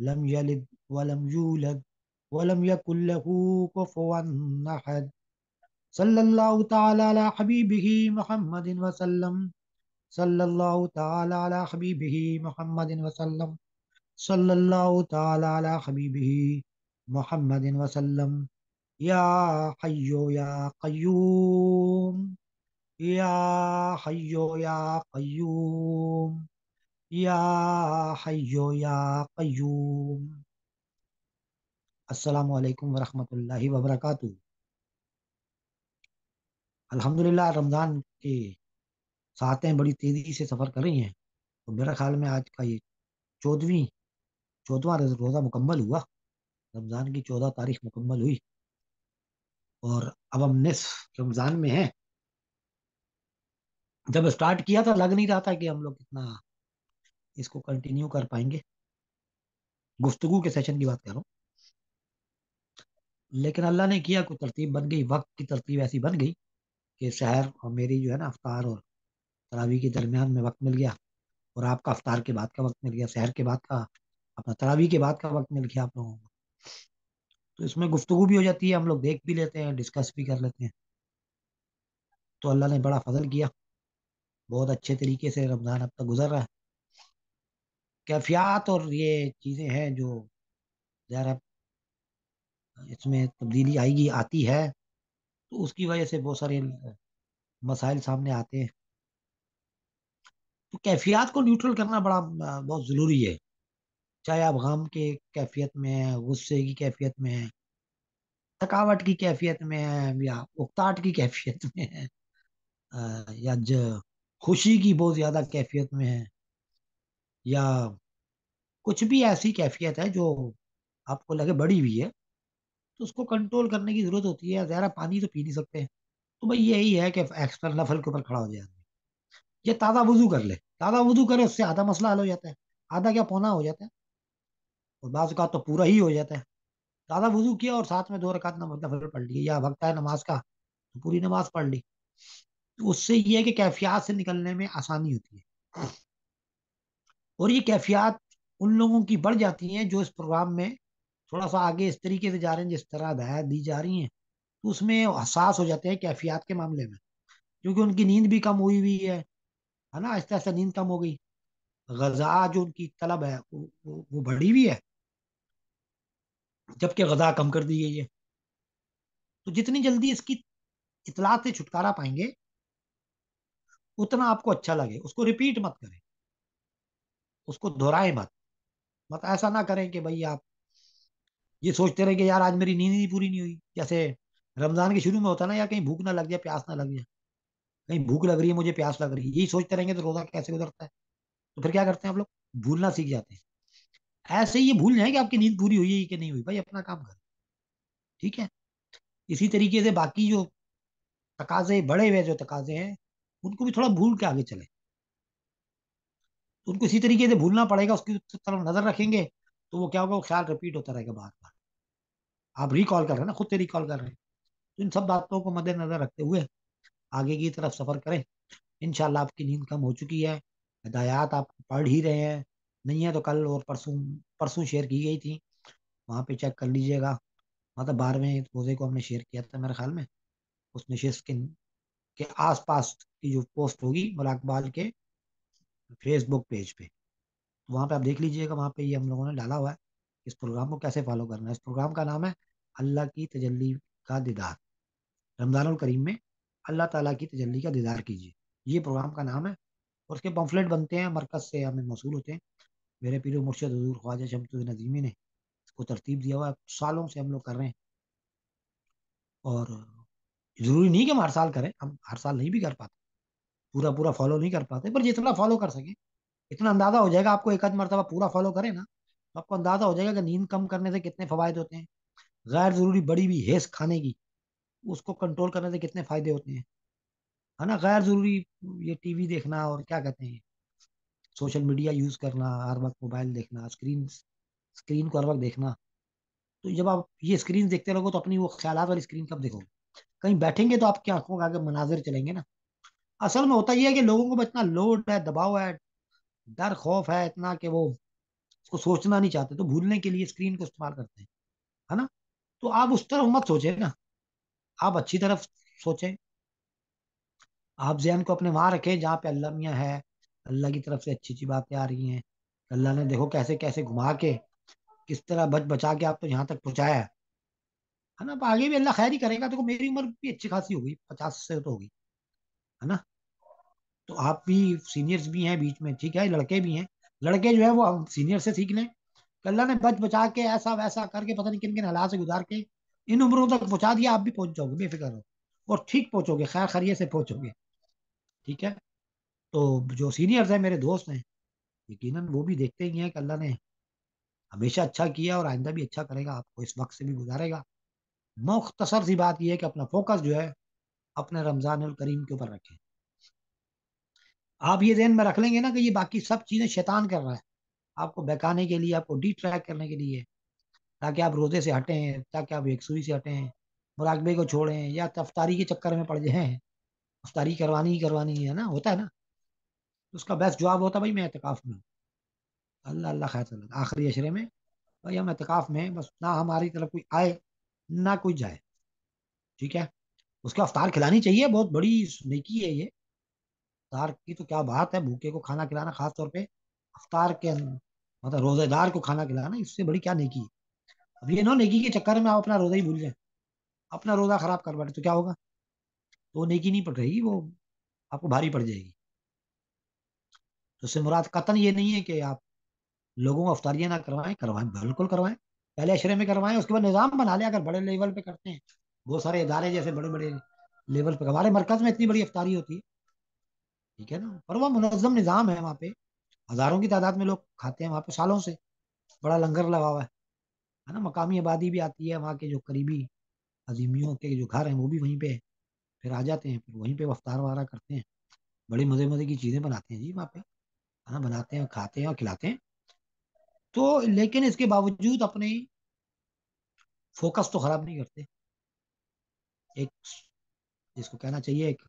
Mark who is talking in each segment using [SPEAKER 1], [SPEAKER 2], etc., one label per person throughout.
[SPEAKER 1] لم يلد ولم يولد ولم يكن له كفوا أحد صلى الله تعالى على حبيبه محمد وسلم صلى الله تعالى على حبيبه محمد وسلم صلى الله تعالى على حبيبه محمد وسلم يا حي يا قيوم يا حي يا قيوم या हयो या कयूम अल्हम्दुलिल्लाह रमज़ान के सातें बड़ी तेज़ी से सफ़र कर रही हैं तो मेरा ख्याल में आज का ये चौदहवीं चौदवा रोज़ा मुकम्मल हुआ रमज़ान की चौदह तारीख मुकम्मल हुई और अब हम निसफ रमज़ान में हैं जब स्टार्ट किया था लग नहीं रहा था कि हम लोग कितना इसको कंटिन्यू कर पाएंगे गुफ्तगु के सेशन की बात कर रहा हूँ लेकिन अल्लाह ने किया कोई तरतीब बन गई वक्त की तरतीब ऐसी बन गई कि शहर और मेरी जो है ना अफ्तार और तरावी के दरमियान में वक्त मिल गया और आपका अफ्तार के बाद का वक्त मिल गया शहर के बाद का अपना तरावी के बाद का वक्त मिल गया आप लोगों को तो इसमें गुफ्तु भी हो जाती है हम लोग देख भी लेते हैं डिस्कस भी कर लेते हैं तो अल्लाह ने बड़ा फजल किया बहुत अच्छे तरीके से रमज़ान अब तक गुजर रहा है कैफियात और ये चीज़ें हैं जो ज़रा इसमें तब्दीली आएगी आती है तो उसकी वजह से बहुत सारे मसाइल सामने आते हैं तो कैफियात को न्यूट्रल करना बड़ा बहुत ज़रूरी है चाहे आप गम के कैफियत में हैं गुस्से की कैफियत में हैं थकावट की कैफियत में है या उकताट की कैफियत में है या खुशी की बहुत ज़्यादा कैफियत में है या कुछ भी ऐसी कैफियत है जो आपको लगे बड़ी हुई है तो उसको कंट्रोल करने की जरूरत होती है ज़्यादा पानी तो पी नहीं सकते हैं तो भाई यही है कि एक्स्ट्रा नफल के ऊपर खड़ा हो जाए आदमी या ताज़ा वजू कर ले ताज़ा वजू करे उससे आधा मसला हल हो जाता है आधा क्या पौना हो जाता है और बाज़ तो पूरा ही हो जाता है ताज़ा वजू किया और साथ में दो रकात नफल पढ़ लिया या वक्त है नमाज का तो पूरी नमाज पढ़ ली तो उससे ये है कि कैफियात से निकलने में आसानी होती है और ये कैफियत उन लोगों की बढ़ जाती हैं जो इस प्रोग्राम में थोड़ा सा आगे इस तरीके से जा रहे हैं जिस तरह हदायत दी जा रही हैं तो उसमें हसास हो जाते हैं कैफियत के मामले में क्योंकि उनकी नींद भी कम हुई हुई है है ना आहिस्ता आहिस्ता नींद कम हो गई गजा जो उनकी तलब है वो, वो, वो बढ़ी हुई है जबकि गजा कम कर दी गई है तो जितनी जल्दी इसकी इतला से छुटकारा पाएंगे उतना आपको अच्छा लगे उसको रिपीट मत करें उसको दोहराए मत मत ऐसा ना करें कि भाई आप ये सोचते रहे कि यार आज मेरी नींद ही पूरी नहीं हुई जैसे रमजान के शुरू में होता ना यार कहीं भूख ना लग जाए प्यास ना लग जाए कहीं भूख लग रही है मुझे प्यास लग रही है यही सोचते रहेंगे तो रोजा कैसे गुजरता है तो फिर क्या करते हैं आप लोग भूलना सीख जाते हैं ऐसे ही ये भूल जाए कि आपकी नींद पूरी हुई है कि नहीं हुई भाई अपना काम कर ठीक है इसी तरीके से बाकी जो तकाजे बड़े हुए जो तकाजे हैं उनको भी थोड़ा भूल के आगे चले तो उनको इसी तरीके से भूलना पड़ेगा उसकी तरफ नजर रखेंगे तो वो क्या होगा वो ख्याल रिपीट होता रहेगा बार बार आप रिकॉल कर रहे हैं ना खुद से रिकॉल कर रहे हैं तो इन सब बातों को मद्देनजर रखते हुए आगे की तरफ सफर करें इन आपकी नींद कम हो चुकी है हदायात आप पढ़ ही रहे हैं नहीं है तो कल और परसों परसों शेयर की गई थी वहाँ पे चेक कर लीजिएगा मतलब बारहवें रोजे को हमने शेयर किया था मेरे ख्याल में उस नशिस्त के, के आस पास की जो पोस्ट होगी मुलाकबाल के फेसबुक पेज पे तो वहाँ पे आप देख लीजिएगा वहाँ पे ये हम लोगों ने डाला हुआ है इस प्रोग्राम को कैसे फॉलो करना है इस प्रोग्राम का नाम है अल्लाह की तजल्ली का दीदार रमज़ान करीम में अल्लाह ताला की तजल्ली का दीदार कीजिए ये प्रोग्राम का नाम है और उसके पम्फलेट बनते हैं मरकज़ से हमें मौसू होते हैं मेरे पीर मुर्शद हजूर ख्वाजा शमत नज़ीमी ने इसको तरतीब दिया हुआ है सालों से हम लोग कर रहे हैं और ज़रूरी नहीं कि हम हर साल करें हम हर साल नहीं भी कर पाते पूरा पूरा फॉलो नहीं कर पाते पर जितना फॉलो कर सके इतना अंदाजा हो जाएगा आपको एक आध मरतबा पूरा फॉलो करें ना तो आपको अंदाजा हो जाएगा कि नींद कम करने से कितने फायदे होते हैं गैर ज़रूरी बड़ी भी हेस खाने की उसको कंट्रोल करने से कितने फ़ायदे होते हैं है ना गैर ज़रूरी ये टीवी देखना और क्या कहते हैं सोशल मीडिया यूज़ करना हर वक्त मोबाइल देखना स्क्रीन स्क्रीन को हर वक्त देखना तो जब आप ये स्क्रीन देखते रहोगे तो अपनी वो ख्याल वाली स्क्रीन कब देखोगे कहीं बैठेंगे तो आपकी आंखों के आगे मनाजिर चलेंगे ना असल में होता यह है कि लोगों को इतना लोड है दबाव है डर खौफ है इतना कि वो उसको सोचना नहीं चाहते तो भूलने के लिए स्क्रीन को इस्तेमाल करते हैं है ना तो आप उस तरफ मत सोचें ना आप अच्छी तरफ सोचें आप जहन को अपने वहां रखें जहाँ पे अल्लाह मियाँ है अल्लाह की तरफ से अच्छी अच्छी बातें आ रही हैं अल्लाह ने देखो कैसे कैसे घुमा के किस तरह बच बचा के आपको तो यहाँ तक पहुँचाया है ना आगे भी अल्लाह खैर ही करेगा देखो मेरी उम्र भी अच्छी खासी हो गई पचास से तो होगी है ना तो आप भी सीनियर्स भी हैं बीच में ठीक है लड़के भी हैं लड़के जो है वो सीनियर से सीख लें अल्लाह ने बच बचा के ऐसा वैसा करके पता नहीं किन किन हालात से गुजार के इन उम्रों तक पहुंचा दिया आप भी पहुंच जाओगे बेफिक्र हो और ठीक पहुंचोगे खैर खरिये से पहुंचोगे ठीक है तो जो सीनियर्स हैं मेरे दोस्त हैं यकीनन वो भी देखते ही हैं कि अल्लाह ने हमेशा अच्छा किया और आइंदा भी अच्छा करेगा आपको इस वक्त से भी गुजारेगा मुख्तसर सी बात यह है कि अपना फोकस जो है अपने रमज़ान करीम के ऊपर रखें आप ये जहन में रख लेंगे ना कि ये बाकी सब चीज़ें शैतान कर रहा है आपको बहकाने के लिए आपको डी ट्रैक करने के लिए ताकि आप रोज़े से हटें ताकि आप एक सुई से हटें मुराकबे को छोड़ें या तफ्तारी के चक्कर में पड़ जाएँ अफ्तारी करवानी ही करवानी है ना होता है ना तो उसका बेस्ट जवाब होता भाई मैं एहतिकाफ़ में अल्लाह अल्लाह खैर आखिरी अशरे में भाई हम एहतिकाफ़ में बस ना हमारी तरफ कोई आए ना कोई जाए ठीक है उसके अफ्तार खिलानी चाहिए बहुत बड़ी नेकी है ये अफ्तार की तो क्या बात है भूखे को खाना खिलाना खास तौर पे अफ्तार के अं-, मतलब रोजेदार को खाना खिलाना इससे बड़ी क्या नेकी है अब ये ना नेकी के चक्कर में आप अपना रोजा ही भूल जाए अपना रोजा खराब कर बैठे तो क्या होगा तो नेकी नहीं पड़ रही वो आपको भारी पड़ जाएगी तो उससे मुराद कतन ये नहीं है कि आप लोगों को अफ्तारियाँ ना करवाएं करवाएं बिल्कुल करवाएं पहले अशरे में करवाएं उसके बाद निज़ाम बना लें अगर बड़े लेवल पे करते हैं बहुत सारे इदारे जैसे बड़े बड़े लेवल पे हमारे मरकज में इतनी बड़ी अफ्तारी होती है ठीक है ना और वह मुनजम निज़ाम है वहाँ पे हज़ारों की तादाद में लोग खाते हैं वहाँ पे सालों से बड़ा लंगर लगा हुआ है है ना मकामी आबादी भी आती है वहाँ के जो करीबी अजीमियों के जो घर हैं वो भी वहीं पे फिर आ जाते हैं फिर वहीं पे वफ्तार वारा करते हैं बड़े मज़े मज़े की चीज़ें बनाते हैं जी वहाँ पे है ना बनाते हैं खाते हैं और खिलाते हैं तो लेकिन इसके बावजूद अपने फोकस तो ख़राब नहीं करते एक जिसको कहना चाहिए एक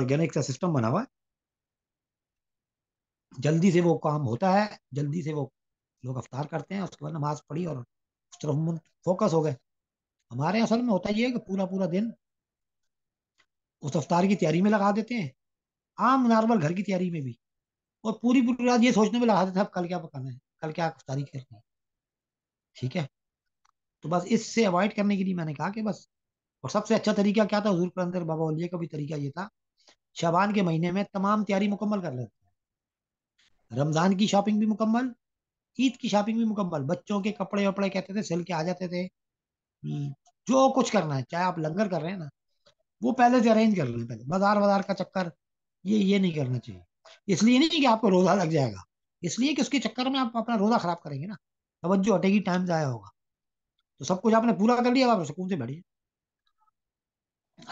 [SPEAKER 1] ऑर्गेनिक सा सिस्टम बना हुआ है जल्दी से वो काम होता है जल्दी से वो लोग अफ्तार करते हैं उसके बाद नमाज पढ़ी और उस तरफ फोकस हो गए हमारे असल में होता ये है कि पूरा पूरा दिन उस अफ्तार की तैयारी में लगा देते हैं आम नॉर्मल घर की तैयारी में भी और पूरी पूरी रात ये सोचने में लगा देते हैं अब कल क्या पकाना है कल क्या अफ्तारी करनी है ठीक है तो बस इससे अवॉइड करने के लिए मैंने कहा कि बस और सबसे अच्छा तरीका क्या था हजूर करंदर बाबा का भी तरीका ये था शबान के महीने में तमाम तैयारी मुकम्मल कर लेते रमजान की शॉपिंग भी मुकम्मल ईद की शॉपिंग भी मुकम्मल बच्चों के कपड़े वपड़े कहते थे सिल के आ जाते थे हम्म, जो कुछ करना है चाहे आप लंगर कर रहे हैं ना वो पहले से अरेंज कर रहे पहले बाजार बाजार का चक्कर ये ये नहीं करना चाहिए इसलिए नहीं कि आपको रोजा लग जाएगा इसलिए कि उसके चक्कर में आप अपना रोजा खराब करेंगे ना तवज्जो हटेगी टाइम जाया होगा तो सब कुछ आपने पूरा कर लिया आप सुकून से बैठिए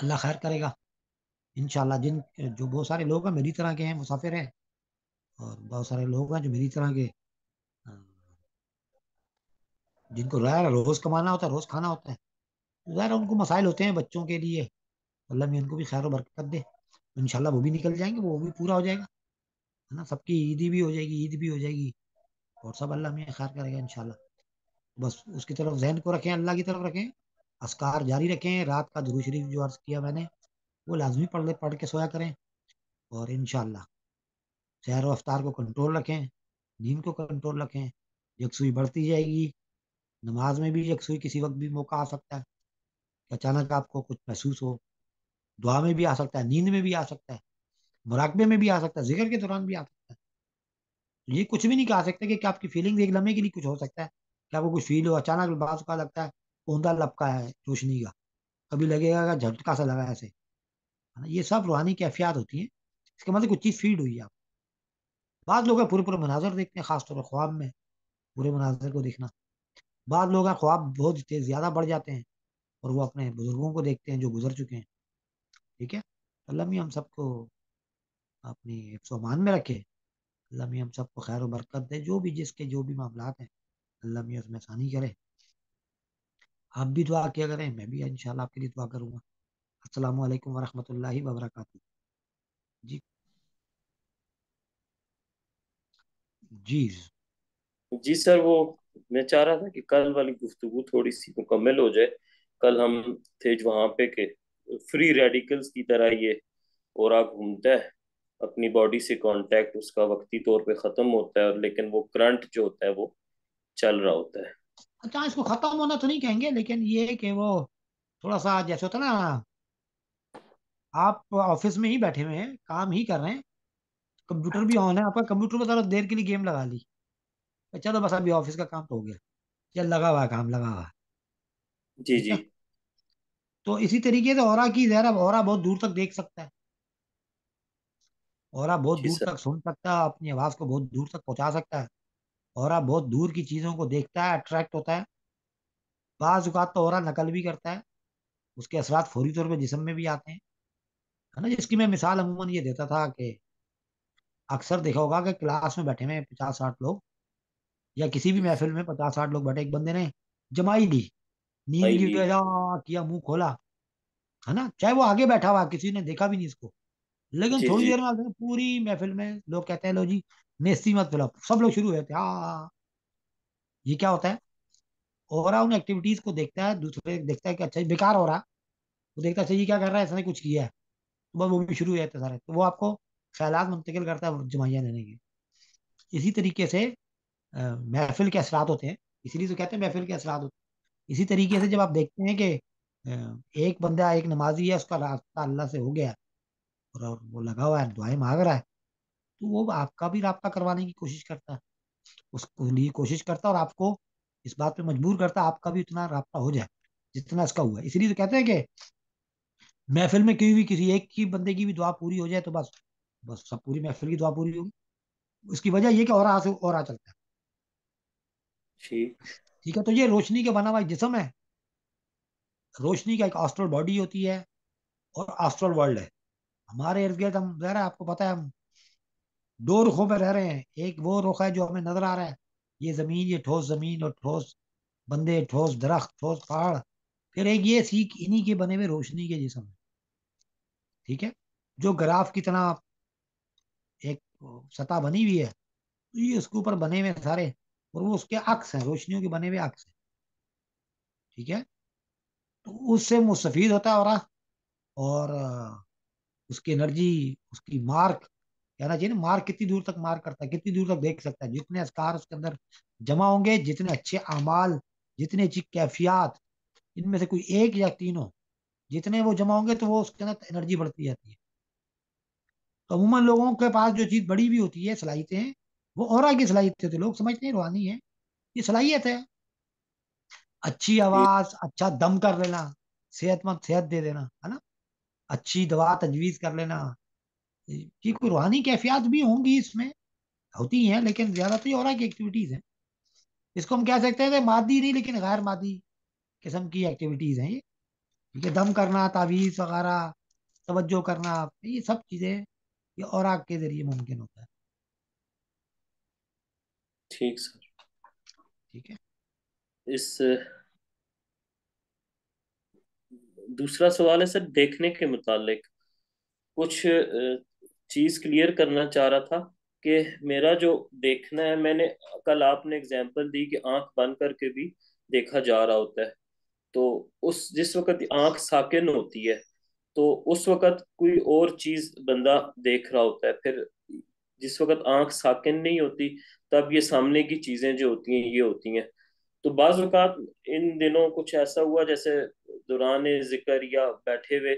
[SPEAKER 1] अल्लाह खैर करेगा इनशाला जिन जो बहुत सारे लोग हैं मेरी तरह के हैं मुसाफिर हैं और बहुत सारे लोग हैं जो मेरी तरह के जिनको रोज कमाना होता है रोज खाना होता है तो ज़ाहिर उनको मसाइल होते हैं बच्चों के लिए अल्लाह में उनको भी खैर बरकत दे इनशाला वो भी निकल जाएंगे वो भी पूरा हो जाएगा है ना सबकी ईदी भी हो जाएगी ईद भी हो जाएगी और सब अल्लाह में खैर करेगा इनशाला बस उसकी तरफ जहन को रखें अल्लाह की तरफ रखें असकार जारी रखें रात का दुरू शरीफ जो अर्ज किया मैंने वो लाजमी पढ़ ले पढ़ के सोया करें और इनशाला सैर अवतार को कंट्रोल रखें नींद को कंट्रोल रखें यकसुई बढ़ती जाएगी नमाज में भी यकसुई किसी वक्त भी मौका आ सकता है अचानक आपको कुछ महसूस हो दुआ में भी आ सकता है नींद में भी आ सकता है मुराकबे में भी आ सकता है जिक्र के दौरान भी आ सकता है तो ये कुछ भी नहीं कहा सकते कि क्या आपकी फीलिंग एक लम्हे के लिए कुछ हो सकता है क्या आपको कुछ फील हो अचानक बाज का लगता है ओंदा लपका है रोशनी का कभी लगेगा झटका सा लगा ऐसे ये सब रूहानी कैफियात होती हैं इसका मतलब कुछ चीज़ फीड हुई है आप बाद लोग पूरे पूरे मनाजर देखते हैं खासतौर पर ख्वाब में पूरे मनाजर को देखना बाद लोग ख्वाब बहुत ज़्यादा बढ़ जाते हैं और वो अपने बुजुर्गों को देखते हैं जो गुजर चुके हैं ठीक है अल्लाह मियाँ हम सबको अपनी हिफ्सोमान में रखे अल्लाह मियाँ हम सबको खैर बरकत दे जो भी जिसके जो भी मामला हैं अल्लाह मियाँ उसमें आसानी करे आप भी दुआ किया करें मैं भी इन आपके लिए दुआ करूँगा असल वरहमल वबरक जी जी
[SPEAKER 2] जी सर वो मैं चाह रहा था कि कल वाली गुफ्तगु थोड़ी सी मुकम्मल हो जाए कल हम थे वहां पे के फ्री रेडिकल्स की तरह ये और घूमता है अपनी बॉडी से कांटेक्ट उसका वक्ती तौर पे ख़त्म होता है और लेकिन वो करंट जो होता है वो चल रहा होता है
[SPEAKER 1] अच्छा इसको ख़त्म होना तो नहीं कहेंगे लेकिन ये कि वो थोड़ा सा जैसे होता ना आप ऑफिस में ही बैठे हुए हैं काम ही कर रहे हैं कंप्यूटर भी ऑन है आपका कंप्यूटर पर जरा देर के लिए गेम लगा ली चलो अच्छा, तो बस अभी ऑफिस का काम तो हो गया चल लगा हुआ काम लगा हुआ जी जी तो इसी तरीके से ऑरा की जहर अब बहुत दूर तक देख सकता है ऑरा बहुत जी दूर सर तक सुन सकता है अपनी आवाज को बहुत दूर तक पहुंचा सकता है और बहुत दूर की चीजों को देखता है अट्रैक्ट होता है बाज तो और नकल भी करता है उसके असरात फौरी तौर पर जिसम में भी आते हैं है ना जिसकी मैं मिसाल अमूमन ये देता था कि अक्सर देखा होगा कि क्लास में बैठे हुए पचास साठ लोग या किसी भी महफिल में पचास साठ लोग बैठे एक बंदे ने जमाई ली नींद की वजह किया मुंह खोला है ना चाहे वो आगे बैठा हुआ किसी ने देखा भी नहीं इसको लेकिन थोड़ी देर में पूरी महफिल में लोग कहते हैं लो जी नेस्ती मत फैलाओ सब लोग शुरू होते हाँ, हाँ, हाँ ये क्या होता है और उन एक्टिविटीज को देखता है दूसरे देखता है कि अच्छा बेकार हो रहा है वो देखता है अच्छा ये क्या कर रहा है ऐसा कुछ किया है तो वो भी शुरू हो जाते सारे तो वो आपको ख्याल मुंतकिल करता है जुमाइया लेने के इसी तरीके से महफिल के असरात होते हैं इसीलिए तो कहते हैं महफिल के असरात होते हैं इसी तरीके से जब आप देखते हैं कि एक बंदा एक नमाजी है उसका रास्ता अल्लाह से हो गया और वो लगा हुआ है दुआएं मांग रहा है तो वो आपका भी रबता करवाने की कोशिश करता है उसको लिए कोशिश करता है और आपको इस बात पे मजबूर करता है आपका भी उतना रबता हो जाए जितना इसका हुआ है इसीलिए तो कहते हैं कि महफिल में कोई भी किसी एक की बंदे की भी दुआ पूरी हो जाए तो बस बस सब पूरी महफिल की दुआ पूरी होगी उसकी वजह यह कि और से और चलता है ठीक है तो ये रोशनी के बना हुआ जिसम है रोशनी का एक ऑस्ट्रल बॉडी होती है और ऑस्ट्रल वर्ल्ड है हमारे इर्द गिर्द हम रह रहे हैं आपको पता है हम दो रुखों में रह रहे हैं एक वो रुख है जो हमें नजर आ रहा है ये जमीन ये ठोस जमीन और ठोस बंदे ठोस दरख्त ठोस पहाड़ फिर एक ये सीख इन्हीं के बने हुए रोशनी के जिसम है ठीक है जो ग्राफ की तरह तो सतह बनी हुई है तो ये उसके ऊपर बने हुए सारे और वो उसके अक्स हैं रोशनियों के बने हुए अक्स हैं ठीक है तो उससे मुस्तफ़ होता है और उसकी एनर्जी उसकी मार्क कहना चाहिए ना मार्क कितनी दूर तक मार्क करता है कितनी दूर तक देख सकता है जितने असकार उसके अंदर जमा होंगे जितने अच्छे अमाल जितनी अच्छी कैफियात इनमें से कोई एक या तीनों जितने वो जमा होंगे तो वो उसके अंदर एनर्जी बढ़ती जाती है तो अमूमन लोगों के पास जो चीज़ बड़ी भी होती है सलाहियतें हैं वो और की सलाहित होती है लोग समझते हैं रूहानी है ये सलाहियत है अच्छी आवाज़ अच्छा दम कर लेना सेहतमंद सेहत दे देना है ना अच्छी दवा तजवीज़ कर लेना कि कोई रूहानी कैफियात भी होंगी इसमें होती हैं लेकिन ज़्यादातर और की एक्टिविटीज़ हैं इसको हम कह सकते हैं मादी नहीं लेकिन गैर मादी किस्म की एक्टिविटीज़ हैं ये ठीक है दम करना तावीज़ वगैरह तवज्जो करना ये सब चीज़ें ये और आग के जरिए मुमकिन होता है
[SPEAKER 2] ठीक सर ठीक है इस दूसरा सवाल है सर देखने के मुतालिक कुछ चीज क्लियर करना चाह रहा था कि मेरा जो देखना है मैंने कल आपने एग्जांपल दी कि आंख बंद करके भी देखा जा रहा होता है तो उस जिस वक्त आंख साकिन होती है तो उस वक्त कोई और चीज बंदा देख रहा होता है फिर जिस वक्त आंख साकिन नहीं होती तब ये सामने की चीजें जो होती हैं ये होती हैं तो बाज इन दिनों कुछ ऐसा हुआ जैसे दौरान जिक्र या बैठे हुए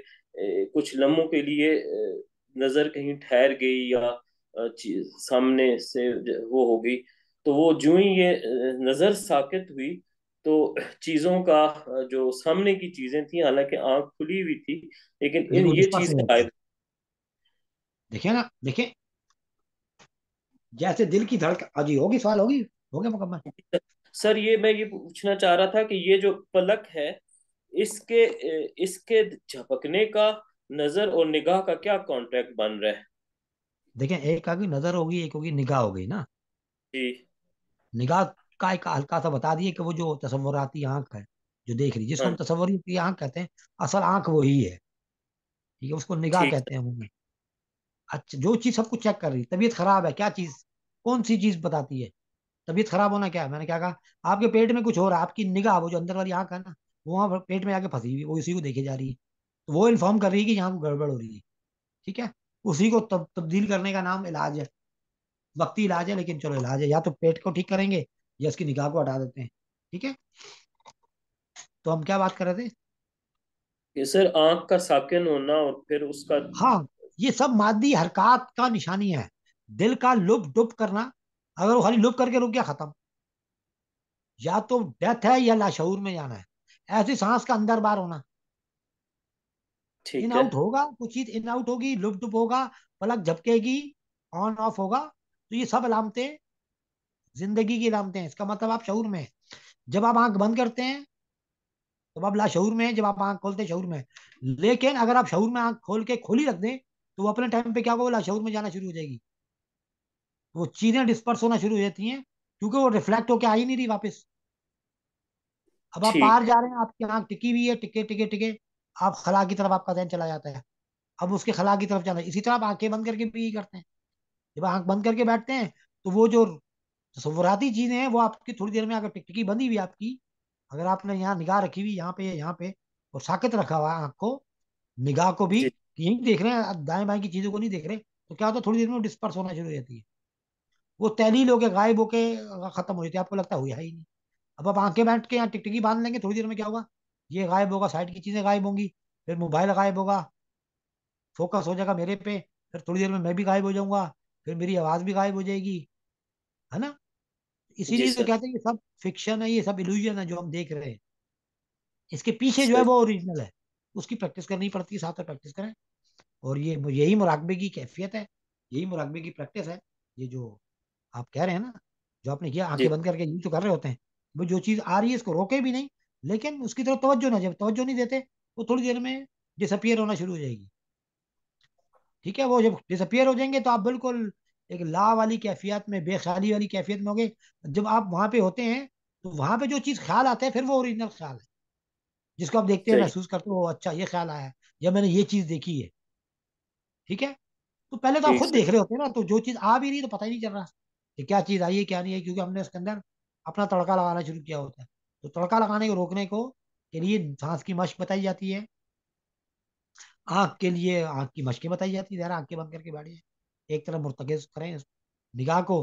[SPEAKER 2] कुछ लम्हों के लिए नजर कहीं ठहर गई या सामने से वो हो गई तो वो जू ही ये नजर साकित हुई तो चीजों का जो सामने की चीजें थी हालांकि आंख खुली हुई थी लेकिन इन ये चीज
[SPEAKER 1] देखिए ना देखिए जैसे दिल की धड़क अजी होगी सवाल होगी हो गया मुकम्मल
[SPEAKER 2] सर ये मैं ये पूछना चाह रहा था कि ये जो पलक है इसके इसके झपकने का नजर और निगाह का क्या कॉन्ट्रैक्ट बन रहा है
[SPEAKER 1] देखिए एक होगी नजर होगी एक होगी निगाह होगी ना जी निगाह का एक हल्का सा बता दिए कि वो जो तस्वुराती आंख है जो देख रही जिसको हम की हाँ। आंख कहते हैं असल आंख वही है ठीक है उसको निगाह कहते हैं मुंह अच्छा जो चीज सबको चेक कर रही तबीयत खराब है क्या चीज कौन सी चीज बताती है तबीयत खराब होना क्या है मैंने क्या कहा आपके पेट में कुछ हो रहा है आपकी निगाह वो जो अंदर वाली आंख है ना वो वहां पेट में आके फंसी हुई वो इसी को देखी जा रही है तो वो इन्फॉर्म कर रही है कि यहाँ गड़बड़ हो रही है ठीक है उसी को तब तब्दील करने का नाम इलाज है वक्ती इलाज है लेकिन चलो इलाज है या तो पेट को ठीक करेंगे या इसकी निगाह को हटा देते हैं ठीक है तो हम क्या बात कर रहे थे
[SPEAKER 2] ये सर आंख का साकिन होना और फिर उसका
[SPEAKER 1] हाँ ये सब मादी हरकत का निशानी है दिल का लुप डुप करना अगर वो खाली लुप करके रुक गया खत्म या तो डेथ है या लाशूर में जाना है ऐसी सांस का अंदर बार होना इन आउट होगा कुछ चीज इन आउट होगी लुप डुप होगा पलक झपकेगी ऑन ऑफ होगा तो ये सब अलामतें जिंदगी की हैं इसका मतलब आप शहूर में जब आप आंख बंद करते हैं तो आप लाशहूर में जब आप आंख खोलते शहूर में लेकिन अगर आप शहूर में आंख खोल के खोली रख दें तो वो अपने टाइम पे क्या होगा वो लाशहूर में जाना शुरू हो जाएगी वो चीजें डिस्पर्स होना शुरू हो जाती हैं क्योंकि वो रिफ्लेक्ट होके आ ही नहीं रही वापस अब आप बाहर जा रहे हैं आपकी आंख टिकी हुई है टिके टिके टिके आप खला की तरफ आपका ध्यान चला जाता है अब उसके खला की तरफ जाना इसी तरह आप आंखें बंद करके भी करते हैं जब आंख बंद करके बैठते हैं तो वो जो सुवराती चीजें हैं वो आपकी थोड़ी देर में अगर टिकटिकी बंदी हुई आपकी अगर आपने यहाँ निगाह रखी हुई यहाँ पे यहाँ पे और साकित रखा हुआ है आपको निगाह को भी यही देख रहे हैं दाएं बाएं की चीजों को नहीं देख रहे तो क्या होता है थोड़ी देर में डिस्पर्स होना शुरू हो जाती है वो तहलील होके गायब होके खत्म हो जाती है आपको लगता हुआ ही नहीं अब आप आंखें बैठ के यहाँ टिकटिकी बांध लेंगे थोड़ी देर में क्या होगा ये गायब होगा साइड की चीजें गायब होंगी फिर मोबाइल गायब होगा फोकस हो जाएगा मेरे पे फिर थोड़ी देर में मैं भी गायब हो जाऊंगा फिर मेरी आवाज भी गायब हो जाएगी है ना इसीलिए तो कहते हैं ये सब फिक्शन है ये सब इल्यूजन है जो हम देख रहे हैं इसके पीछे जो है वो ओरिजिनल है उसकी प्रैक्टिस करनी पड़ती है साथ में प्रैक्टिस करें और ये यही मुराकबे की कैफियत है यही मुराकबे की प्रैक्टिस है ये जो आप कह रहे हैं ना जो आपने किया आंखें बंद करके यूज तो कर रहे होते हैं वो जो चीज़ आ रही है इसको रोके भी नहीं लेकिन उसकी तरफ तवज्जो ना जब तवज्जो नहीं देते वो थोड़ी देर में डिसअपियर होना शुरू हो जाएगी ठीक है वो जब डिसअपियर हो जाएंगे तो आप बिल्कुल एक ला वाली कैफियत में बेख्याली वाली कैफियत में हो गए जब आप वहां पे होते हैं तो वहां पे जो चीज़ ख्याल आता है फिर वो ओरिजिनल ख्याल है जिसको आप देखते हैं महसूस करते हो अच्छा ये ख्याल आया जब या मैंने ये चीज़ देखी है ठीक है तो पहले तो आप खुद देख रहे होते हैं ना तो जो चीज़ आ भी रही तो पता ही नहीं चल रहा कि क्या चीज़ आई है क्या नहीं है क्योंकि हमने उसके अंदर अपना तड़का लगाना शुरू किया होता है तो तड़का लगाने को रोकने को के लिए सांस की मश्क बताई जाती है आँख के लिए आँख की मशकें बताई जाती है आंख के बंद करके बैठी एक तरफ मुर्तगज करें निगाह को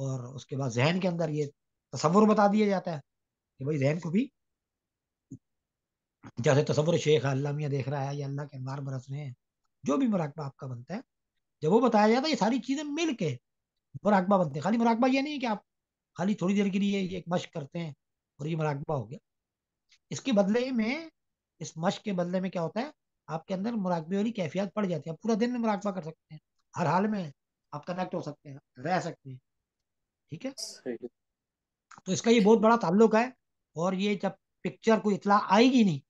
[SPEAKER 1] और उसके बाद जहन के अंदर ये तस्वुर बता दिया जाता है कि भाई जहन को भी जैसे तस्वुर शेख अल्लाह मियाँ देख रहा है या अल्लाह के अनवार बरस रहे हैं जो भी मुराकबा आपका बनता है जब वो बताया जाता है ये सारी चीज़ें मिल के मुराकबा बनते हैं खाली मुराकबा ये नहीं है कि आप खाली थोड़ी देर के लिए ये एक मश्क करते हैं और ये मुराकबा हो गया इसके बदले में इस मश्क के बदले में क्या होता है आपके अंदर मुराकबे वाली कैफियत पड़ जाती है आप पूरा दिन में मुराकबा कर सकते हैं हर हाल में आप कनेक्ट हो सकते हैं रह सकते हैं ठीक है तो इसका ये बहुत बड़ा ताल्लुक है और ये जब पिक्चर को इतला आएगी नहीं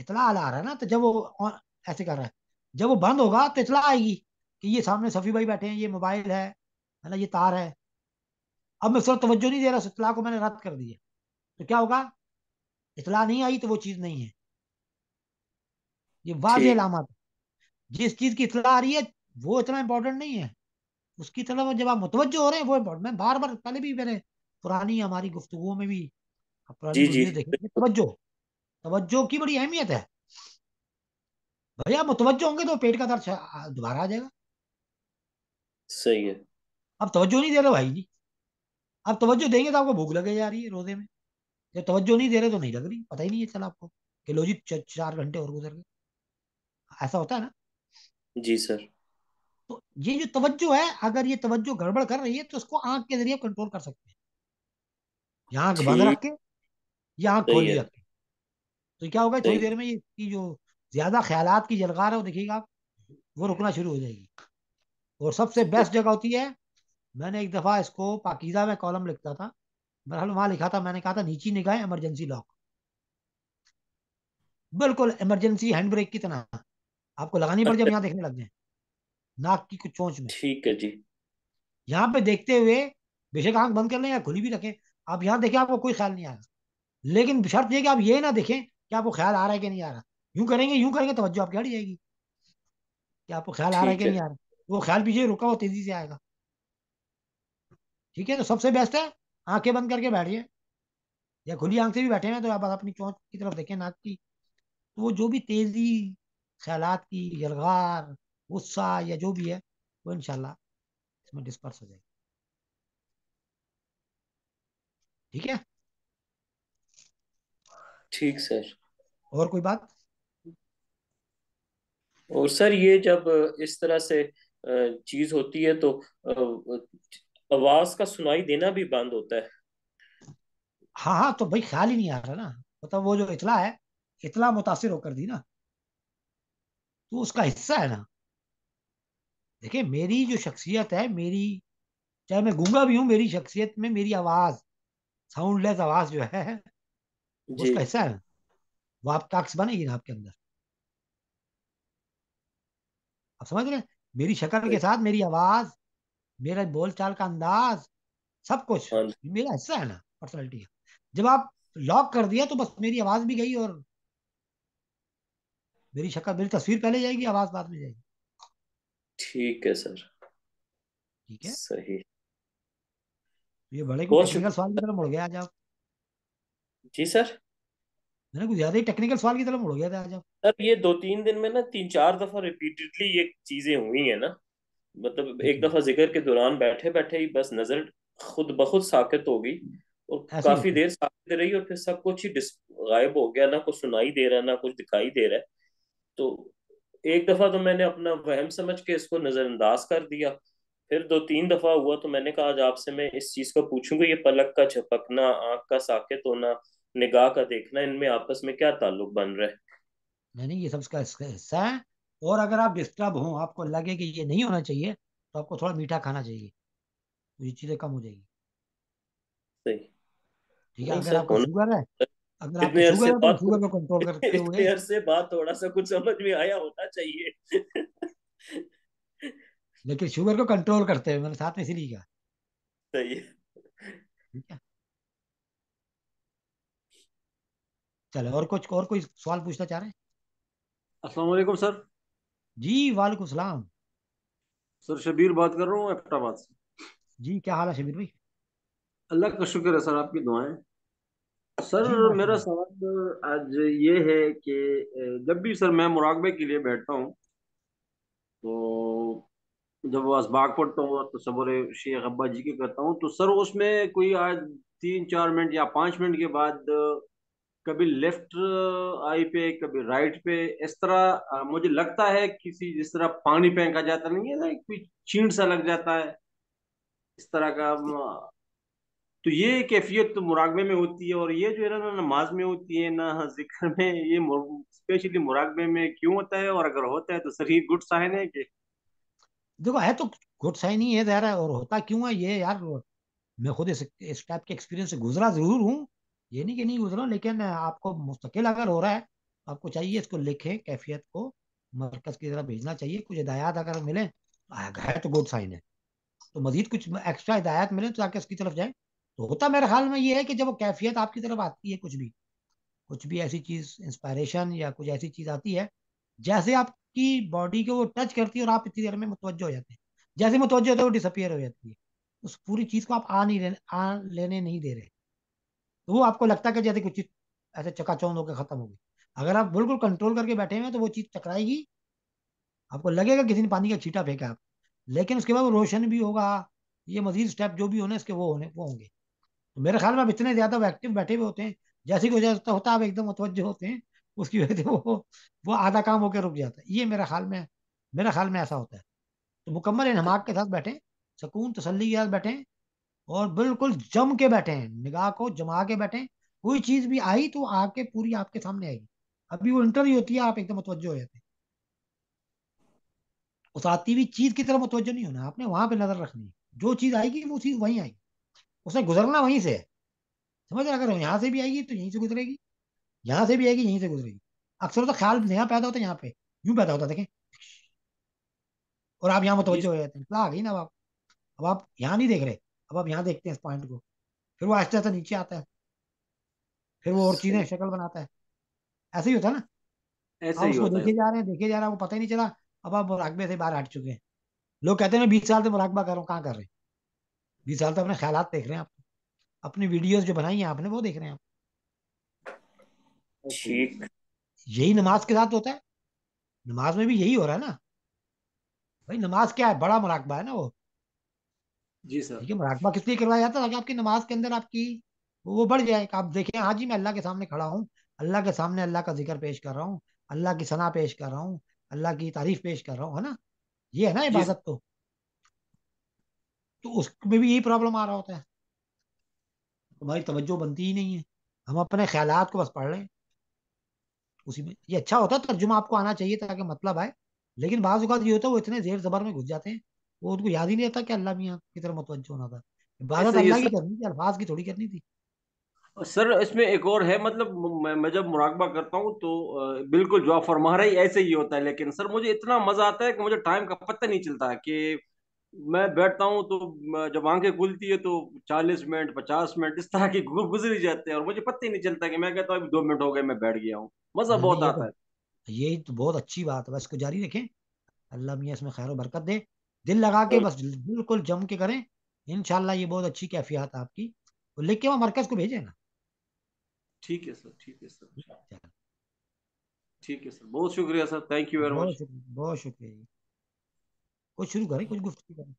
[SPEAKER 1] इतला आ रहा है ना तो जब वो ऐसे कर रहा है जब वो बंद होगा तो इतला आएगी कि ये सामने सफी भाई बैठे हैं ये मोबाइल है है ना ये तार है अब मैं उस तवज्जो नहीं दे रहा उस इतला को मैंने रद्द कर दिया तो क्या होगा इतला नहीं आई तो वो चीज़ नहीं है ये वाज लामत जिस चीज़ की इतला आ रही है वो इतना इम्पोर्टेंट नहीं है उसकी तरफ जब आप मुतवजो हो रहे हैं वो इम्पोर्टेंट मैं बार बार पहले भी मैंने पुरानी हमारी गुफ्तगु में भी
[SPEAKER 2] तो जी
[SPEAKER 1] तवज्जो की बड़ी अहमियत है भैया आप मुतवजो होंगे तो पेट का दर्द दोबारा आ जाएगा सही है अब तवज्जो नहीं दे रहे भाई जी अब तवज्जो देंगे तो आपको भूख लगे जा रही है रोजे में जब तवज्जो नहीं दे रहे तो नहीं लग रही पता ही नहीं है चल आपको कि लो जी चार घंटे और गुजर गए ऐसा होता है ना जी सर तो ये जो तवज्जो है अगर ये तवज्जो गड़बड़ कर रही है तो उसको आंख के जरिए कंट्रोल कर सकते हैं यहाँ आंख बंद रख के या आंख खोल के तो क्या होगा थोड़ी देर में इसकी जो ज्यादा ख्याल की जलगार है वो देखिएगा आप वो रुकना शुरू हो जाएगी और सबसे बेस्ट तो जगह होती है मैंने एक दफ़ा इसको पाकिजा में कॉलम लिखता था बहरहाल वहां लिखा था मैंने कहा था नीची निगाहें इमरजेंसी लॉक बिल्कुल इमरजेंसी हैंड ब्रेक की तरह आपको लगानी पड़ जाए अच्छा। यहाँ देखने लग जाए नाक की कुछ चोंच में ठीक है जी यहाँ पे देखते हुए बेशक आंख बंद कर लें या खुली भी रखें आप यहाँ देखें आपको कोई ख्याल नहीं आएगा लेकिन शर्त यह कि आप ये ना देखें कि आपको ख्याल आ रहा है कि नहीं आ रहा यूं करेंगे यूं करेंगे तवज्जो आपकी हट जाएगी कि आपको ख्याल आ रहा है कि नहीं आ रहा वो ख्याल पीछे रुका हुआ तेजी से आएगा ठीक है तो सबसे बेस्ट है आंखें बंद करके बैठिए या खुली आंख से भी बैठे हैं तो आप अपनी चौंच की तरफ देखें नाक की तो वो जो भी तेजी ख्याल की यलगार गुस्सा या जो भी है वो इनशाला इसमें डिस्पर्स हो जाएगी ठीक है ठीक सर और कोई बात
[SPEAKER 2] और सर ये जब इस तरह से चीज होती है तो आवाज का सुनाई देना भी बंद होता है
[SPEAKER 1] हाँ हाँ तो भाई ख्याल ही नहीं आ रहा ना मतलब वो जो इतला है इतला मुतासर होकर दी ना तो उसका हिस्सा है ना देखिए मेरी जो शख्सियत है मेरी चाहे मैं गूंगा भी हूँ मेरी शख्सियत में मेरी आवाज साउंडलेस आवाज जो है उसका हिस्सा है वो आप टास्क बनेगी ना आपके अंदर आप समझ रहे मेरी शक्ल के साथ मेरी आवाज मेरा बोलचाल का अंदाज सब कुछ हाँ मेरा हिस्सा है ना पर्सनैलिटी का जब आप लॉक कर दिया तो बस मेरी आवाज भी गई और मेरी शक्ल मेरी तस्वीर पहले जाएगी आवाज बाद में जाएगी
[SPEAKER 2] ठीक है सर ठीक है सही
[SPEAKER 1] ये बड़े को टेक्निकल सवाल की तरफ मुड़ गया आज आप जी सर मैंने कुछ ज्यादा ही टेक्निकल सवाल की तरफ मुड़ गया था आज आप
[SPEAKER 2] सर ये दो तीन दिन में ना तीन चार दफा रिपीटेडली ये चीजें हुई है ना मतलब एक दफा जिक्र के दौरान बैठे बैठे ही बस नजर खुद बखुद साकित हो गई और काफी देर साकित रही और फिर सब कुछ ही गायब हो गया ना कुछ सुनाई दे रहा है ना कुछ दिखाई दे रहा है तो एक दफा तो मैंने अपना वहम समझ के इसको नजरअंदाज कर दिया फिर दो तीन दफा हुआ तो मैंने कहा आज आपसे मैं इस चीज को पूछूंगा ये पलक का झपकना आंख का साकेत होना निगाह का देखना इनमें आपस में क्या ताल्लुक बन रहा
[SPEAKER 1] है नहीं ये सब इसका हिस्सा है और अगर आप डिस्टर्ब हो आपको लगे कि ये नहीं होना चाहिए तो आपको थोड़ा मीठा खाना चाहिए तो ये चीजें कम हो जाएगी
[SPEAKER 3] ठीक है अगर आपको शुगर
[SPEAKER 1] है अगर आप शुगर तो बात शुगर को कंट्रोल करते हुए
[SPEAKER 2] से बात थोड़ा सा कुछ समझ में आया होना चाहिए
[SPEAKER 1] लेकिन शुगर को कंट्रोल करते हुए मैंने साथ में इसीलिए कहा सही है चलो और कुछ और कोई सवाल पूछना चाह रहे हैं
[SPEAKER 3] अस्सलाम वालेकुम सर जी
[SPEAKER 1] वालेकुम सलाम
[SPEAKER 3] सर शबीर बात कर रहा हूँ से
[SPEAKER 1] जी क्या हाल है शबीर भाई
[SPEAKER 3] अल्लाह का शुक्र है सर आपकी दुआएं
[SPEAKER 1] सर मेरा सवाल
[SPEAKER 3] आज ये है कि जब भी सर मैं मुराकबे के लिए बैठता हूँ तो जब असबाग पढ़ता हूँ तो सबर शेख अब्बा जी के करता हूँ तो सर उसमें कोई आज तीन चार मिनट या पाँच मिनट के बाद कभी लेफ्ट आई पे कभी राइट पे इस तरह मुझे लगता है किसी जिस तरह पानी फेंका जाता नहीं है ना कोई चीड़ सा लग जाता है इस तरह का तो ये कैफियत तो मुराकबे में होती है और ये जो है ना नमाज में होती है ना जिक्र में ये स्पेशली मुराकबे में क्यों होता है और अगर होता है तो सर ये गुड साइन
[SPEAKER 1] है कि देखो है तो गुड साइन ही है जहरा और होता क्यों है ये यार मैं खुद इस इस टाइप के एक्सपीरियंस से गुजरा जरूर हूँ ये नहीं कि नहीं गुजरा लेकिन आपको मुस्तकिल अगर हो रहा है आपको चाहिए इसको लिखें कैफियत को मरकज की तरफ भेजना चाहिए कुछ हिदायत अगर मिले तो है तो गुड साइन है तो मजीद कुछ एक्स्ट्रा हिदायत मिले तो आके इसकी तरफ जाए तो होता मेरे ख्याल में ये है कि जब वो कैफियत आपकी तरफ आती है कुछ भी कुछ भी ऐसी चीज इंस्पायरेशन या कुछ ऐसी चीज आती है जैसे आपकी बॉडी को वो टच करती है और आप इतनी देर में मुतवजह हो जाते हैं जैसे मुतवजह होते हैं वो डिसअपियर हो जाती है उस पूरी चीज को आप आ नहीं लेने आ लेने नहीं दे रहे तो वो आपको लगता है कि जैसे कुछ चीज ऐसे चकाचौंध होकर खत्म होगी अगर आप बिल्कुल कंट्रोल करके बैठे हुए तो वो चीज टकराएगी आपको लगेगा किसी ने पानी का छीटा फेंका आप लेकिन उसके बाद रोशन भी होगा ये मजीद स्टेप जो भी होने इसके वो होने वो होंगे तो मेरे ख्याल में आप इतने ज्यादा एक्टिव बैठे हुए होते हैं जैसे कोई होता है आप एकदम मतवज होते हैं उसकी वजह से वो वो आधा काम होकर रुक जाता है ये मेरा ख्याल में मेरा ख्याल में ऐसा होता है तो मुकम्मल इनहमाक के साथ बैठे सुकून तसली के साथ बैठे और बिल्कुल जम के बैठे निगाह को जमा के बैठे कोई चीज भी आई तो आके पूरी आपके सामने आएगी अभी वो इंटरव्यू होती है आप एकदम मुतवजो हो जाते हैं उस आती हुई चीज की तरफ मुतवजो नहीं होना आपने वहां पे नजर रखनी जो चीज आएगी वो चीज वहीं आएगी उसने गुजरना वहीं से है समझ रहे अगर यहाँ से भी आएगी तो यहीं से गुजरेगी यहाँ से भी आएगी यहीं से गुजरेगी अक्सर तो ख्याल यहाँ पैदा होता है यहाँ पे यूं पैदा होता देखें और आप यहाँ मुतवजो हो जाते हैं आ गई ना अब आप अब आप यहाँ नहीं देख रहे अब आप यहाँ देखते हैं इस पॉइंट को फिर वो आहिस्ते आहिस्ते नीचे आता है फिर वो और चीजें शक्ल बनाता है ऐसे ही होता है ना ऐसे आप उसको देखे जा रहे हैं देखे जा रहा है वो पता ही नहीं चला अब आप मुराकबे से बाहर हट चुके हैं लोग कहते हैं मैं बीस साल से मुराकबा कर रहा हूँ कहाँ कर रहे हैं बीस साल तो अपने ख्याल देख रहे हैं आप अपनी वीडियोस जो बनाई हैं आपने वो देख रहे हैं आप ठीक यही नमाज के साथ होता है नमाज में भी यही हो रहा है ना भाई नमाज क्या है बड़ा मुराकबा है ना वो जी सर देखिए मुराकबा किस लिए करवाया जाता है ताकि आपकी नमाज के अंदर आपकी वो बढ़ जाए आप देखें हाँ जी मैं अल्लाह के सामने खड़ा हूँ अल्लाह के सामने अल्लाह का जिक्र पेश कर रहा हूँ अल्लाह की सना पेश कर रहा हूँ अल्लाह की तारीफ पेश कर रहा हूँ है ना ये है ना इबादत तो तो उसमें भी यही प्रॉब्लम आ रहा होता है हमारी तो तवज्जो बनती ही नहीं है हम अपने ख्याल को बस पढ़ रहे हैं उसी में ये अच्छा होता है तर्जुमा आपको आना चाहिए ताकि मतलब आए लेकिन बाज़ अवत ये होता है वो इतने जेर जबर में घुस जाते हैं वो उनको याद ही नहीं रहता कि अल्लाह मियाँ की तरफ मतवज होना था इबादत अल्लाह की करनी थी अल्फाज की थोड़ी करनी थी
[SPEAKER 3] सर इसमें एक और है मतलब मैं, मैं जब मुराकबा करता हूँ तो बिल्कुल जो आप फरमा रहे ऐसे ही होता है लेकिन सर मुझे इतना मजा आता है कि मुझे टाइम का पता नहीं चलता कि मैं बैठता हूँ तो जब आंखें खुलती है तो चालीस मिनट पचास मिनट इस तरह की गुजर ही जाते हैं और मुझे पता ही नहीं चलता कि मैं कहता हूँ अभी दो मिनट हो गए मैं बैठ गया हूँ
[SPEAKER 1] मजा बहुत आता तो है ये तो बहुत अच्छी बात है बस को जारी रखें अल्लाह मियाँ इसमें खैर बरकत दे दिल लगा के बस बिल्कुल जम के करें इन ये बहुत अच्छी कैफियत है आपकी तो लेके वहाँ मरकज को भेजें ना
[SPEAKER 3] ठीक है सर ठीक है सर ठीक है सर बहुत शुक्रिया sir thank you very much
[SPEAKER 1] बहुत शुक्रिया कुछ शुरू करें कुछ गुफ्तु करें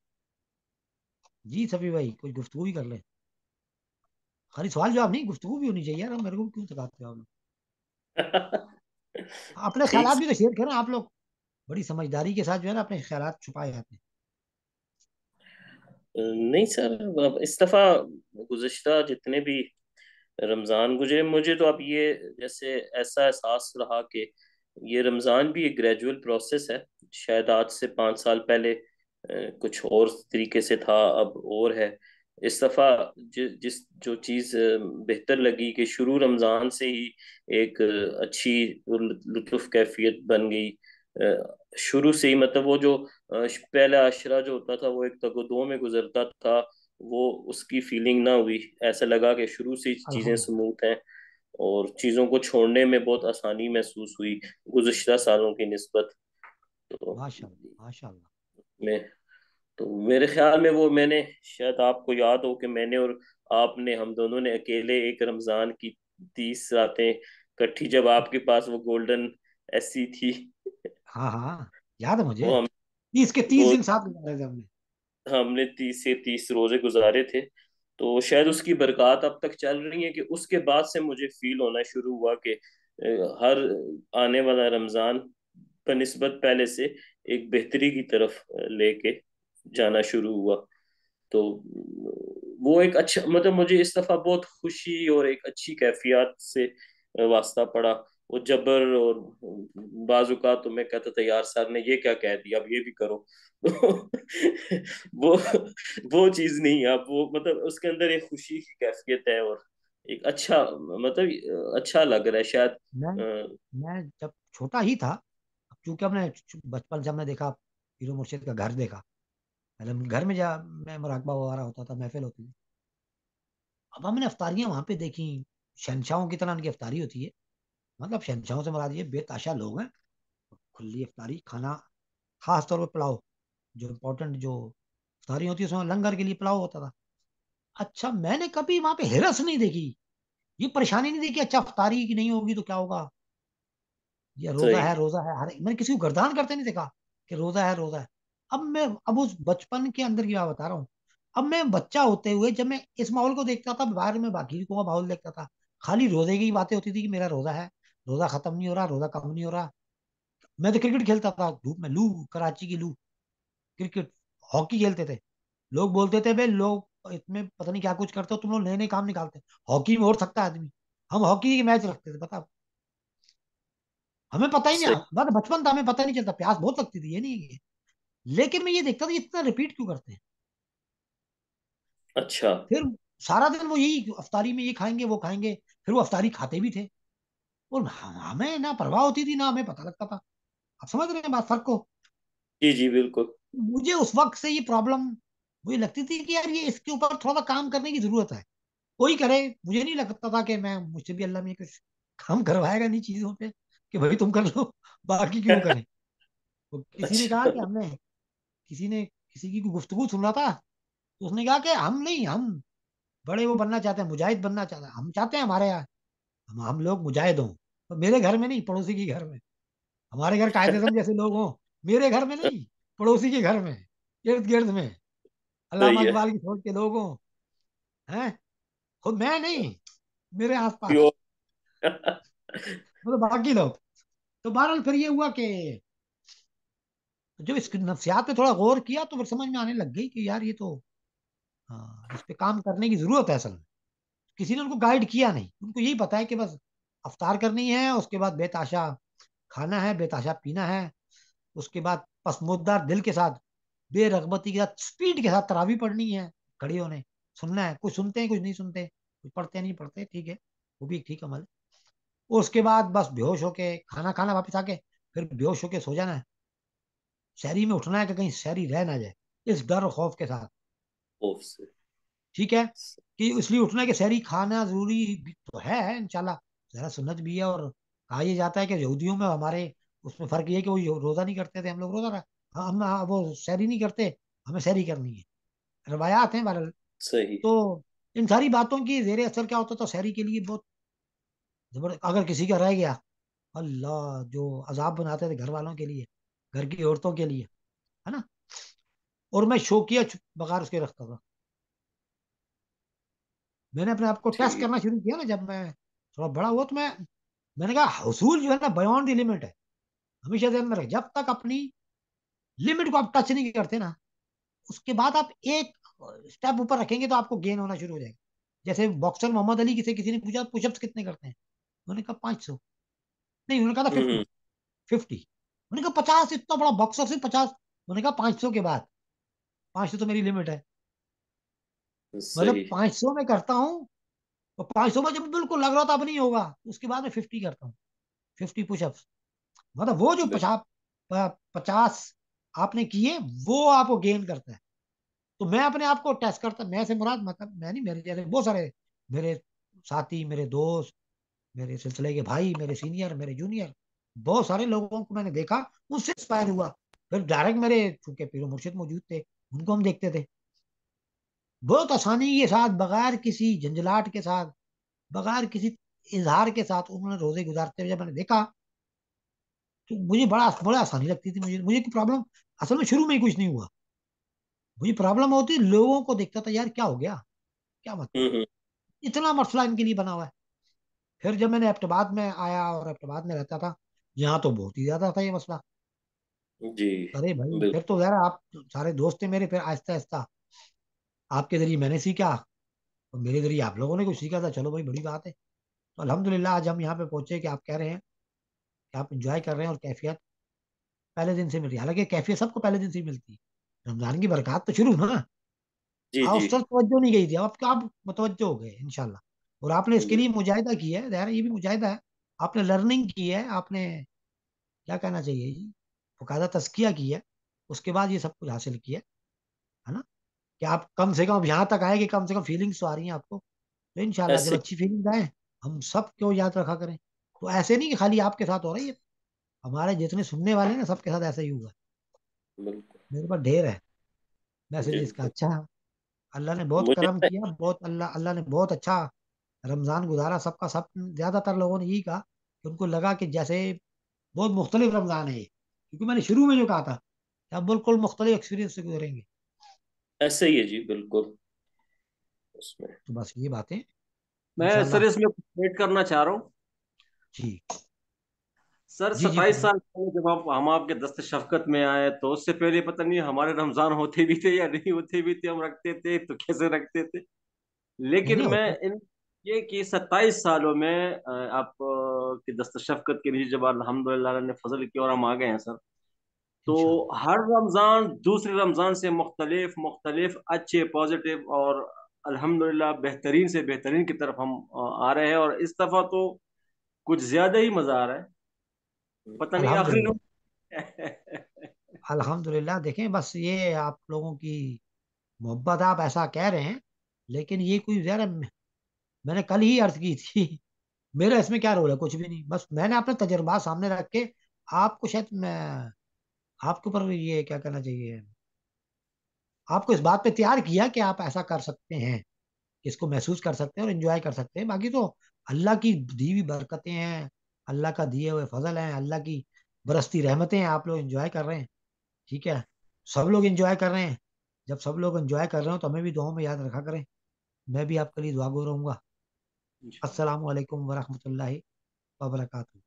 [SPEAKER 1] जी सभी भाई कुछ गुफ्तु भी कर लें खाली सवाल जवाब नहीं गुफ्तु भी होनी चाहिए यार मेरे को क्यों थकाते हो अपने ख्याल भी तो शेयर करें आप लोग बड़ी समझदारी के साथ जो है ना अपने ख्याल छुपाए जाते हैं
[SPEAKER 2] नहीं सर इस दफ़ा गुजश्ता जितने भी रमज़ान गुजरे मुझे तो अब ये जैसे ऐसा एहसास रहा कि ये रमज़ान भी एक ग्रेजुअल प्रोसेस है शायद आज से पाँच साल पहले कुछ और तरीके से था अब और है इस दफ़ा जि, जिस जो चीज़ बेहतर लगी कि शुरू रमज़ान से ही एक अच्छी लुत्फ कैफियत बन गई शुरू से ही मतलब वो जो पहला अशरा जो होता था वो एक दो में गुजरता था वो उसकी फीलिंग ना हुई ऐसा लगा कि शुरू से चीज़ें स्मूथ हाँ। हैं और चीज़ों को छोड़ने में बहुत आसानी महसूस हुई गुजशत सालों की नस्बत तो तो मेरे ख्याल में वो मैंने शायद आपको याद हो कि मैंने और आपने हम दोनों ने अकेले एक रमज़ान की तीस रातें कट्ठी जब आपके पास वो गोल्डन ऐसी थी
[SPEAKER 1] हाँ हाँ याद है मुझे तीस के तीस दिन साथ गुजारे थे हमने
[SPEAKER 2] हमने तीस से तीस रोजे गुजारे थे तो शायद उसकी बरकत अब तक चल रही है कि उसके बाद से मुझे फील होना शुरू हुआ कि हर आने वाला रमज़ान बनस्बत पहले से एक बेहतरी की तरफ लेके जाना शुरू हुआ तो वो एक अच्छा मतलब मुझे इस दफ़ा बहुत खुशी और एक अच्छी कैफियत से वास्ता पड़ा वो जबर और बाजुका तो मैं कहता था यार सर ने ये क्या कह दिया अब ये भी करो तो वो वो चीज नहीं है वो मतलब उसके अंदर एक खुशी की कैफियत है और एक अच्छा मतलब अच्छा लग रहा है
[SPEAKER 1] शायद मैं, आ, मैं जब छोटा ही था क्योंकि हमने बचपन से हमने देखा हीरो मुर्शिद का घर देखा पहले घर में जा मैं मराकबा वगैरह होता था महफिल होती थी अब हमने अफतारियां वहां पे देखी शहनशाहों की तरह उनकी अफतारी होती है मतलब शहनशाहों से मरा दिए बेताशा लोग हैं खुली अफ्तारी खाना खास तौर पर पुलाव जो इम्पोर्टेंट जो अफ्तारी होती है उसमें लंगर के लिए पुलाव होता था अच्छा मैंने कभी वहां पे हिरस नहीं देखी ये परेशानी नहीं देखी अच्छा अफ्तारी की नहीं होगी तो क्या होगा ये तो रोजा है रोजा है हर मैंने किसी को गर्दान करते नहीं देखा कि रोजा है रोजा है अब मैं अब उस बचपन के अंदर की बात बता रहा हूँ अब मैं बच्चा होते हुए जब मैं इस माहौल को देखता था बाहर में बाकी को माहौल देखता था खाली रोजे की बातें होती थी कि मेरा रोजा है रोजा खत्म नहीं हो रहा रोजा कम नहीं हो रहा मैं तो क्रिकेट खेलता था धूप में लू कराची की लू क्रिकेट हॉकी खेलते थे लोग बोलते थे भाई लोग इसमें पता नहीं क्या कुछ करते हो तुम लोग नए नए काम निकालते हॉकी में और सकता है आदमी हम हॉकी के मैच रखते थे बताओ हमें पता ही नहीं मतलब बचपन था हमें पता नहीं चलता प्यास बहुत लगती थी ये नहीं है लेकिन मैं ये देखता था इतना रिपीट क्यों करते हैं अच्छा फिर सारा दिन वो यही अफतारी में ये खाएंगे वो खाएंगे फिर वो अफतारी खाते भी थे और हाँ, हमें ना परवाह होती थी ना हमें पता लगता था आप समझ रहे हैं बात फर्क को
[SPEAKER 2] जी जी बिल्कुल
[SPEAKER 1] मुझे उस वक्त से ये प्रॉब्लम मुझे लगती थी कि यार ये इसके ऊपर थोड़ा सा काम करने की जरूरत है कोई करे मुझे नहीं लगता था कि मैं मुझसे भी अल्लाह में कुछ काम करवाएगा नहीं चीजों पे कि भाई तुम कर लो बाकी क्यों करें तो किसी ने कहा कि अच्छा। हमने किसी ने किसी की गुफ्तगु सुन रहा था तो उसने कहा कि हम नहीं हम बड़े वो बनना चाहते हैं मुजाहिद बनना चाहते हैं हम चाहते हैं हमारे यहाँ हम हम लोग मुजाहिद हों तो मेरे घर में नहीं पड़ोसी के घर में हमारे घर कायदे जैसे लोग हों मेरे घर में नहीं पड़ोसी के घर में इर्द गिर्द में अल्लाह इकबाल की सोच के लोग हों हैं खुद मैं नहीं मेरे आसपास
[SPEAKER 2] मतलब
[SPEAKER 1] बाकी लोग तो बहरहाल फिर ये हुआ कि जब इस नफसियात पे थोड़ा गौर किया तो फिर समझ में आने लग गई कि यार ये तो हाँ इस पे काम करने की जरूरत है असल में किसी ने उनको गाइड किया नहीं उनको यही पता है कि बस अवतार करनी है उसके बाद बेताशा खाना है बेताशा पीना है उसके बाद पसमुदार दिल के साथ बेरगबती के साथ स्पीड के साथ तरावी पढ़नी है खड़ी होने सुनना है कुछ सुनते हैं कुछ नहीं सुनते कुछ पढ़ते नहीं पढ़ते ठीक है वो भी ठीक अमल है उसके बाद बस बेहोश होके खाना खाना वापस आके फिर बेहोश होके सो जाना है शहरी में उठना है कि कहीं शहरी रह ना जाए इस डर खौफ के साथ खौफ से ठीक है कि इसलिए उठना कि शहरी खाना जरूरी तो है इनशाला जरा सुन्नत भी है और कहा यह जाता है कि यहूदियों में हमारे उसमें फर्क ये कि वो रोज़ा नहीं करते थे हम लोग रोज़ा हम हाँ, वो शहरी नहीं करते हमें शहरी करनी है रवायात हैं बहरल सही तो इन सारी बातों की जेर असर क्या होता था तो शहरी के लिए बहुत जबर अगर किसी का रह गया अल्लाह जो अजाब बनाते थे घर वालों के लिए घर की औरतों के लिए है ना और मैं शोकिया बगार उसके रखता था मैंने अपने आप को टेस्ट करना शुरू किया ना जब मैं थोड़ा बड़ा हुआ तो मैं मैंने कहा हसूल जो है ना बियॉन्ड द लिमिट है हमेशा ध्यान में रख जब तक अपनी लिमिट को आप टच नहीं करते ना उसके बाद आप एक स्टेप ऊपर रखेंगे तो आपको गेन होना शुरू हो जाएगा जैसे बॉक्सर मोहम्मद अली किसे किसी ने पूछा पुशअप्स कितने करते हैं उन्होंने कहा पाँच सौ नहीं उन्होंने कहा था फिफ्टी फिफ्टी उन्होंने कहा पचास इतना बड़ा बॉक्सर से पचास उन्होंने कहा पाँच सौ के बाद पाँच सौ तो मेरी लिमिट है मतलब पांच सौ में करता हूँ और पांच सौ में जब बिल्कुल लग रहा था अब नहीं होगा उसके बाद में फिफ्टी करता हूँ फिफ्टी पुशअप मतलब वो जो पचास पचास आपने किए वो आपको गेन करता है तो मैं अपने आप को टेस्ट करता मैं से मुराद मतलब मैं नहीं मेरे जैसे बहुत सारे मेरे साथी मेरे दोस्त मेरे सिलसिले के भाई मेरे सीनियर मेरे जूनियर बहुत सारे लोगों को मैंने देखा उनसे इंस्पायर हुआ फिर डायरेक्ट मेरे चूंकि पीरो मुर्शिद मौजूद थे उनको हम देखते थे बहुत आसानी के साथ बगैर किसी झंझलाट के साथ बगैर किसी इजहार के साथ उन्होंने रोजे गुजारते हुए जब मैंने देखा तो मुझे बड़ा बड़ा आसानी लगती थी मुझे मुझे प्रॉब्लम असल में शुरू में ही कुछ नहीं हुआ मुझे प्रॉब्लम होती लोगों को देखता था यार क्या हो गया क्या मतलब इतना मसला इनके लिए बना हुआ है फिर जब मैंने एप्टबाद में आया और एप्टबाद में रहता था यहाँ तो बहुत ही ज्यादा था ये मसला जी अरे भाई फिर तो यार आप सारे दोस्त थे मेरे फिर आहिस्ता आहिस्ता आपके जरिए मैंने सीखा और मेरे जरिए आप लोगों ने कुछ सीखा था चलो भाई बड़ी बात है तो अलहमदिल्ला आज हम यहाँ पे पहुंचे कि आप कह रहे हैं कि आप इंजॉय कर रहे हैं और कैफियत पहले दिन से मिल रही है हालांकि कैफियत सबको पहले दिन से मिलती है रमजान की बरकत तो शुरू ना उस तरफ तवज्जो नहीं गई थी अब आप मुतवजो हो गए इनशाला और आपने इसके लिए मुजाहिदा किया है ये भी मुजाहिदा है आपने लर्निंग की है आपने क्या कहना चाहिए जी फकादा तस्किया किया है उसके बाद ये सब कुछ हासिल किया है ना कि आप कम से कम यहाँ तक आए कि कम से कम फीलिंग्स तो आ रही हैं आपको तो इंशाल्लाह जब अच्छी फीलिंग्स आए हम सब क्यों याद रखा करें तो ऐसे नहीं कि खाली आपके साथ हो रही है हमारे जितने सुनने वाले ना सबके साथ ऐसा ही हुआ मेरे पास ढेर है मैसेज का अच्छा अल्लाह ने बहुत करम तो किया बहुत अल्लाह अल्लाह ने बहुत अच्छा रमज़ान गुजारा सबका सब ज़्यादातर लोगों ने यही कहा कि उनको लगा कि जैसे बहुत मुख्तलिफ रमज़ान है ये क्योंकि मैंने शुरू में जो कहा था आप बिल्कुल मुख्तलिफ एक्सपीरियंस से गुजरेंगे
[SPEAKER 2] ऐसे ही है जी बिल्कुल
[SPEAKER 1] उसमें तो बस ये बातें मैं सर इसमें
[SPEAKER 3] वेट करना चाह रहा हूँ जी सर सत्ताईस साल पहले जब आप हम आपके दस्त शफकत में आए तो उससे पहले पता नहीं हमारे रमजान होते भी थे या नहीं होते भी थे हम रखते थे तो कैसे रखते थे लेकिन मैं इन ये कि सत्ताईस सालों में आप की दस्त शफकत के लिए जब अलहमदिल्ला ने फजल किया और हम आ गए हैं सर तो अच्छा। हर रमज़ान दूसरे रमज़ान से मुख्तलिफ मुख्तलिफ अच्छे पॉजिटिव और अल्हम्दुलिल्लाह बेहतरीन से बेहतरीन की तरफ हम आ रहे हैं और इस दफ़ा तो कुछ ज़्यादा ही मज़ा आ रहा है पता नहीं आखिरी
[SPEAKER 1] अल्हम्दुलिल्लाह देखें बस ये आप लोगों की मोहब्बत आप ऐसा कह रहे हैं लेकिन ये कोई ज़्यादा मैंने कल ही अर्ज की थी मेरा इसमें क्या रोल है कुछ भी नहीं बस मैंने अपना तजर्बा सामने रख के आपको शायद आपके ऊपर ये क्या कहना चाहिए आपको इस बात पे तैयार किया कि आप ऐसा कर सकते हैं इसको महसूस कर सकते हैं और इंजॉय कर सकते हैं बाकी तो अल्लाह की दी हुई बरकतें हैं अल्लाह का दिए हुए फजल हैं अल्लाह की बरसती रहमतें हैं आप लोग इंजॉय कर रहे हैं ठीक है सब लोग इंजॉय कर रहे हैं जब सब लोग इंजॉय कर रहे हो तो हमें भी दुआओं में याद रखा करें मैं भी आपके लिए दुआगो रहूँगा असलकम लाही वबरकू